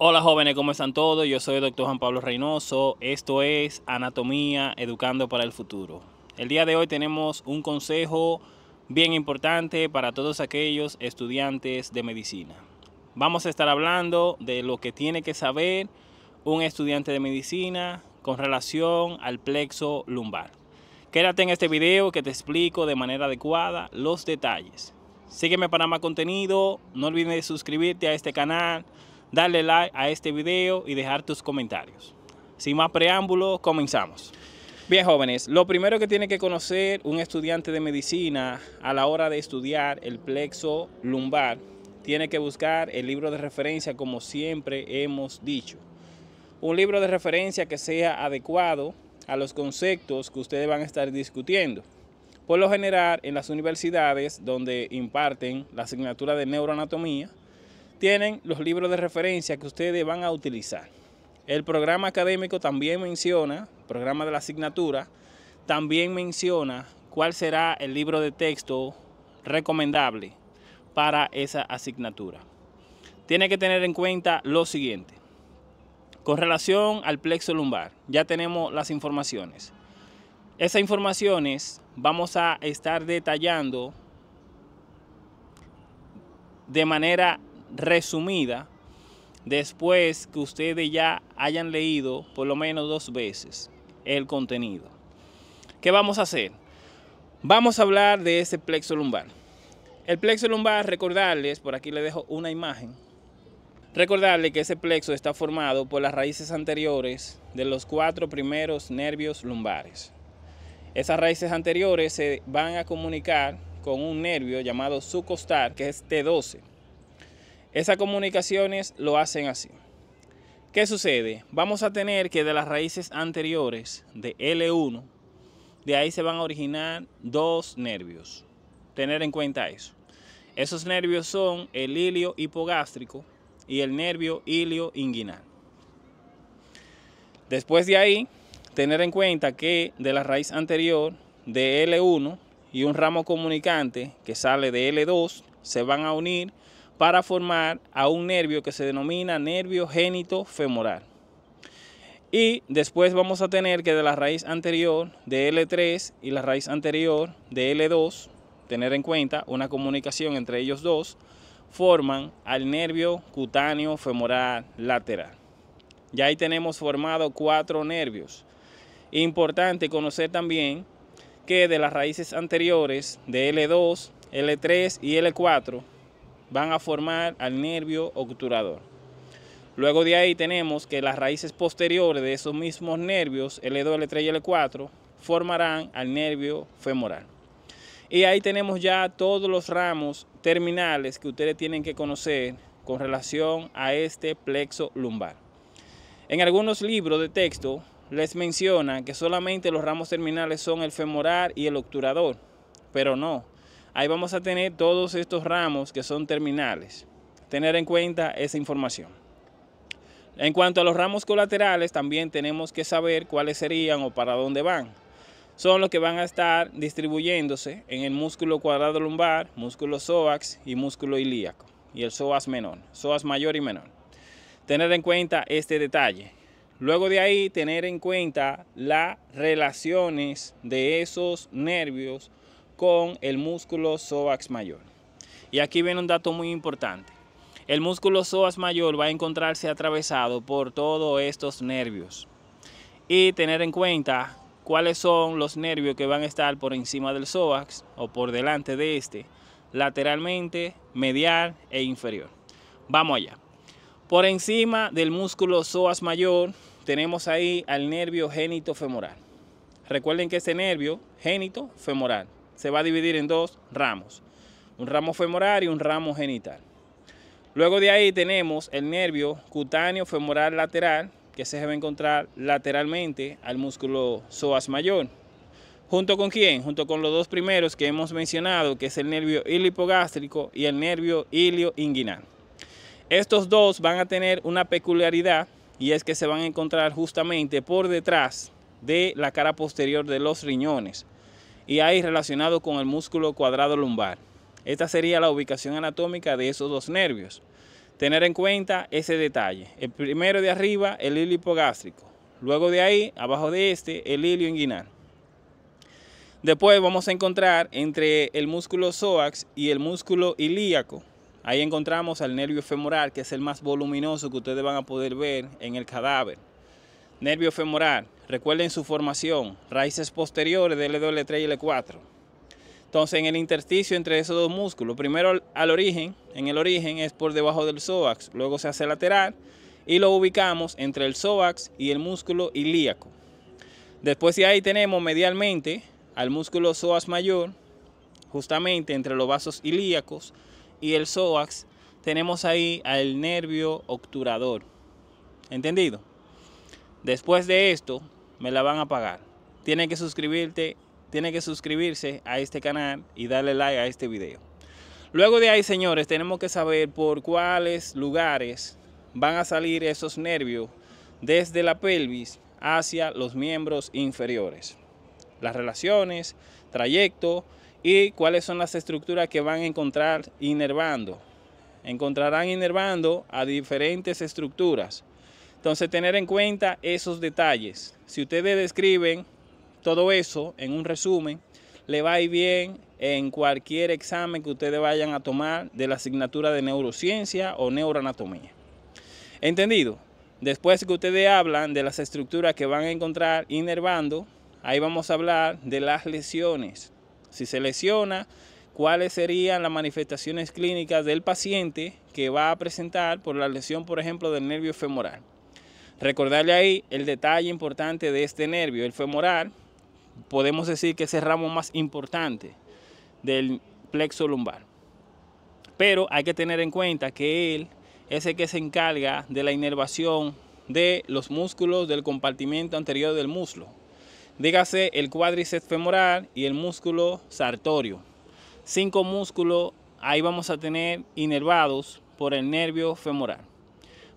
Hola jóvenes, ¿cómo están todos? Yo soy el doctor Juan Pablo Reynoso. Esto es Anatomía Educando para el Futuro. El día de hoy tenemos un consejo bien importante para todos aquellos estudiantes de medicina. Vamos a estar hablando de lo que tiene que saber un estudiante de medicina con relación al plexo lumbar. Quédate en este video que te explico de manera adecuada los detalles. Sígueme para más contenido, no olvides suscribirte a este canal darle like a este video y dejar tus comentarios. Sin más preámbulos, comenzamos. Bien jóvenes, lo primero que tiene que conocer un estudiante de medicina a la hora de estudiar el plexo lumbar, tiene que buscar el libro de referencia como siempre hemos dicho. Un libro de referencia que sea adecuado a los conceptos que ustedes van a estar discutiendo. Por lo general, en las universidades donde imparten la asignatura de neuroanatomía, tienen los libros de referencia que ustedes van a utilizar. El programa académico también menciona, programa de la asignatura, también menciona cuál será el libro de texto recomendable para esa asignatura. Tiene que tener en cuenta lo siguiente. Con relación al plexo lumbar, ya tenemos las informaciones. Esas informaciones vamos a estar detallando de manera resumida después que ustedes ya hayan leído por lo menos dos veces el contenido. ¿Qué vamos a hacer? Vamos a hablar de ese plexo lumbar. El plexo lumbar, recordarles, por aquí le dejo una imagen. Recordarles que ese plexo está formado por las raíces anteriores de los cuatro primeros nervios lumbares. Esas raíces anteriores se van a comunicar con un nervio llamado subcostal, que es T12. Esas comunicaciones lo hacen así. ¿Qué sucede? Vamos a tener que de las raíces anteriores de L1, de ahí se van a originar dos nervios. Tener en cuenta eso. Esos nervios son el ilio hipogástrico y el nervio ilio inguinal. Después de ahí, tener en cuenta que de la raíz anterior de L1 y un ramo comunicante que sale de L2 se van a unir para formar a un nervio que se denomina nervio génito femoral. Y después vamos a tener que de la raíz anterior de L3 y la raíz anterior de L2, tener en cuenta una comunicación entre ellos dos, forman al nervio cutáneo femoral lateral. Ya ahí tenemos formado cuatro nervios. Importante conocer también que de las raíces anteriores de L2, L3 y L4 van a formar al nervio obturador. Luego de ahí tenemos que las raíces posteriores de esos mismos nervios, L2, e L3 e y L4, e formarán al nervio femoral. Y ahí tenemos ya todos los ramos terminales que ustedes tienen que conocer con relación a este plexo lumbar. En algunos libros de texto les menciona que solamente los ramos terminales son el femoral y el obturador, pero no. Ahí vamos a tener todos estos ramos que son terminales. Tener en cuenta esa información. En cuanto a los ramos colaterales, también tenemos que saber cuáles serían o para dónde van. Son los que van a estar distribuyéndose en el músculo cuadrado lumbar, músculo psoas y músculo ilíaco. Y el psoas menor, psoas mayor y menor. Tener en cuenta este detalle. Luego de ahí, tener en cuenta las relaciones de esos nervios con el músculo psoas mayor. Y aquí viene un dato muy importante. El músculo psoas mayor va a encontrarse atravesado por todos estos nervios. Y tener en cuenta cuáles son los nervios que van a estar por encima del psoas o por delante de este, lateralmente, medial e inferior. Vamos allá. Por encima del músculo psoas mayor tenemos ahí al nervio génito femoral. Recuerden que este nervio génito femoral se va a dividir en dos ramos, un ramo femoral y un ramo genital. Luego de ahí tenemos el nervio cutáneo femoral lateral, que se debe encontrar lateralmente al músculo psoas mayor. ¿Junto con quién? Junto con los dos primeros que hemos mencionado, que es el nervio ilipogástrico y el nervio ilioinguinal. Estos dos van a tener una peculiaridad y es que se van a encontrar justamente por detrás de la cara posterior de los riñones y ahí relacionado con el músculo cuadrado lumbar. Esta sería la ubicación anatómica de esos dos nervios. Tener en cuenta ese detalle. El primero de arriba, el hilo hipogástrico. Luego de ahí, abajo de este, el hilo inguinal. Después vamos a encontrar entre el músculo psoax y el músculo ilíaco. Ahí encontramos al nervio femoral, que es el más voluminoso que ustedes van a poder ver en el cadáver nervio femoral. Recuerden su formación, raíces posteriores del L2, L3 y L4. Entonces, en el intersticio entre esos dos músculos, primero al origen, en el origen es por debajo del psoax, luego se hace lateral y lo ubicamos entre el psoax y el músculo ilíaco. Después de ahí tenemos medialmente al músculo psoas mayor, justamente entre los vasos ilíacos y el psoax, tenemos ahí al nervio obturador. ¿Entendido? Después de esto, me la van a pagar. tiene que suscribirte, tiene que suscribirse a este canal y darle like a este video. Luego de ahí, señores, tenemos que saber por cuáles lugares van a salir esos nervios desde la pelvis hacia los miembros inferiores. Las relaciones, trayecto y cuáles son las estructuras que van a encontrar inervando. Encontrarán inervando a diferentes estructuras entonces, tener en cuenta esos detalles. Si ustedes describen todo eso en un resumen, le va a ir bien en cualquier examen que ustedes vayan a tomar de la asignatura de neurociencia o neuroanatomía. ¿Entendido? Después que ustedes hablan de las estructuras que van a encontrar inervando, ahí vamos a hablar de las lesiones. Si se lesiona, cuáles serían las manifestaciones clínicas del paciente que va a presentar por la lesión, por ejemplo, del nervio femoral. Recordarle ahí el detalle importante de este nervio, el femoral, podemos decir que es el ramo más importante del plexo lumbar. Pero hay que tener en cuenta que él es el que se encarga de la inervación de los músculos del compartimento anterior del muslo. Dígase el cuádriceps femoral y el músculo sartorio. Cinco músculos ahí vamos a tener inervados por el nervio femoral.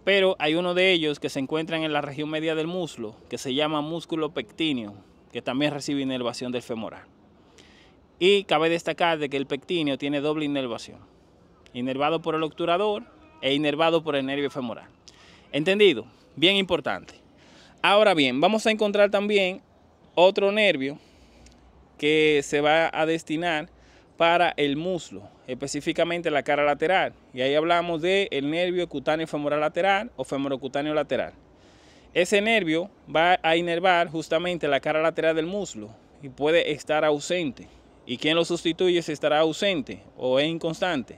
Pero hay uno de ellos que se encuentra en la región media del muslo, que se llama músculo pectíneo, que también recibe inervación del femoral. Y cabe destacar de que el pectíneo tiene doble inervación, inervado por el obturador e inervado por el nervio femoral. ¿Entendido? Bien importante. Ahora bien, vamos a encontrar también otro nervio que se va a destinar para el muslo, específicamente la cara lateral. Y ahí hablamos del nervio cutáneo femoral lateral o femorocutáneo lateral. Ese nervio va a inervar justamente la cara lateral del muslo y puede estar ausente. ¿Y quien lo sustituye si estará ausente o es inconstante?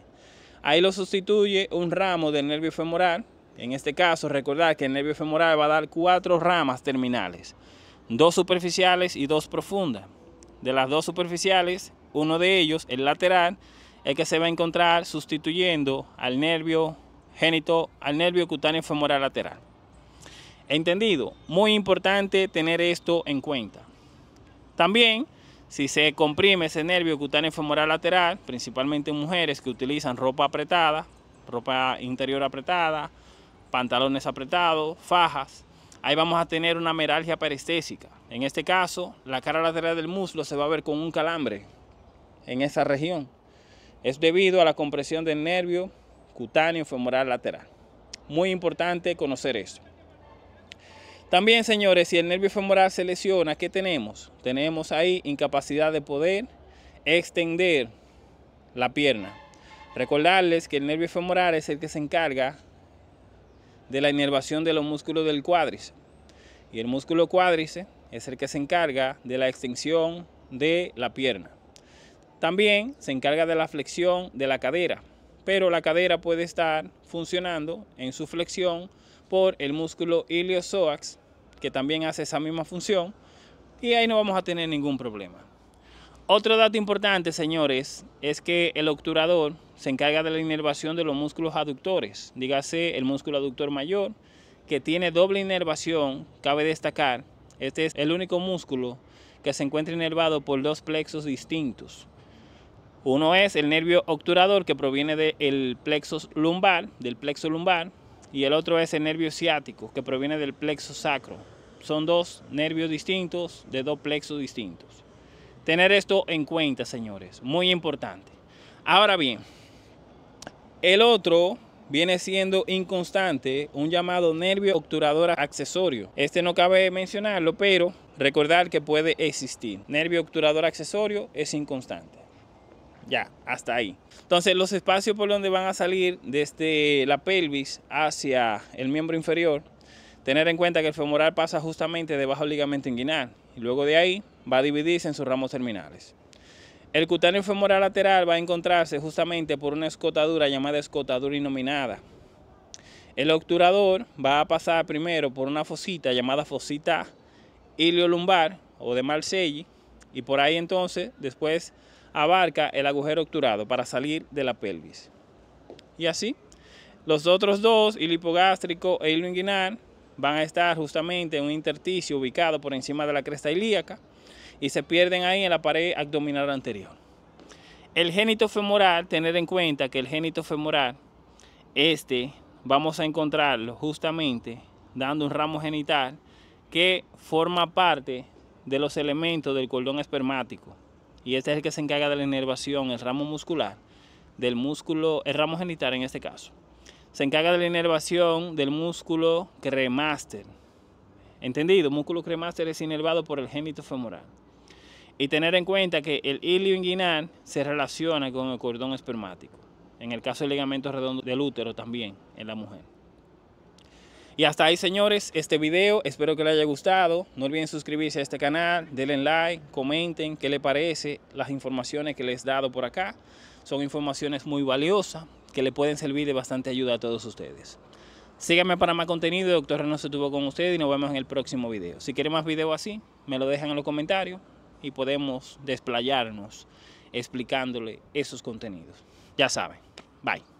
Ahí lo sustituye un ramo del nervio femoral. En este caso, recordar que el nervio femoral va a dar cuatro ramas terminales, dos superficiales y dos profundas. De las dos superficiales, uno de ellos, el lateral, es que se va a encontrar sustituyendo al nervio génito, al nervio cutáneo femoral lateral. Entendido, muy importante tener esto en cuenta. También, si se comprime ese nervio cutáneo femoral lateral, principalmente en mujeres que utilizan ropa apretada, ropa interior apretada, pantalones apretados, fajas, ahí vamos a tener una meralgia parestésica En este caso, la cara lateral del muslo se va a ver con un calambre, en esa región. Es debido a la compresión del nervio cutáneo femoral lateral. Muy importante conocer esto. También, señores, si el nervio femoral se lesiona, ¿qué tenemos? Tenemos ahí incapacidad de poder extender la pierna. Recordarles que el nervio femoral es el que se encarga de la inervación de los músculos del cuádriceps. Y el músculo cuádriceps es el que se encarga de la extensión de la pierna. También se encarga de la flexión de la cadera, pero la cadera puede estar funcionando en su flexión por el músculo iliosoax, que también hace esa misma función, y ahí no vamos a tener ningún problema. Otro dato importante, señores, es que el obturador se encarga de la inervación de los músculos aductores, dígase el músculo aductor mayor, que tiene doble inervación, cabe destacar, este es el único músculo que se encuentra inervado por dos plexos distintos, uno es el nervio obturador que proviene del plexo lumbar, del plexo lumbar, y el otro es el nervio ciático que proviene del plexo sacro. Son dos nervios distintos de dos plexos distintos. Tener esto en cuenta, señores, muy importante. Ahora bien, el otro viene siendo inconstante, un llamado nervio obturador accesorio. Este no cabe mencionarlo, pero recordar que puede existir. Nervio obturador accesorio es inconstante. Ya, hasta ahí. Entonces los espacios por donde van a salir desde este, la pelvis hacia el miembro inferior, tener en cuenta que el femoral pasa justamente debajo del ligamento inguinal y luego de ahí va a dividirse en sus ramos terminales. El cutáneo femoral lateral va a encontrarse justamente por una escotadura llamada escotadura innominada. El obturador va a pasar primero por una fosita llamada fosita iliolumbar o de marselli y por ahí entonces después abarca el agujero obturado para salir de la pelvis. Y así, los otros dos, hilo hipogástrico e hilo inguinal, van a estar justamente en un intersticio ubicado por encima de la cresta ilíaca y se pierden ahí en la pared abdominal anterior. El génito femoral, tener en cuenta que el génito femoral, este vamos a encontrarlo justamente dando un ramo genital que forma parte de los elementos del cordón espermático y este es el que se encarga de la inervación, el ramo muscular, del músculo, el ramo genital en este caso. Se encarga de la inervación del músculo cremaster. ¿Entendido? Músculo cremaster es inervado por el génito femoral. Y tener en cuenta que el ilio inguinal se relaciona con el cordón espermático. En el caso del ligamento redondo del útero también, en la mujer. Y hasta ahí, señores, este video. Espero que les haya gustado. No olviden suscribirse a este canal, denle like, comenten qué les parece, las informaciones que les he dado por acá. Son informaciones muy valiosas que le pueden servir de bastante ayuda a todos ustedes. Síganme para más contenido. Doctor Renoso estuvo con ustedes y nos vemos en el próximo video. Si quieren más videos así, me lo dejan en los comentarios y podemos desplayarnos explicándole esos contenidos. Ya saben. Bye.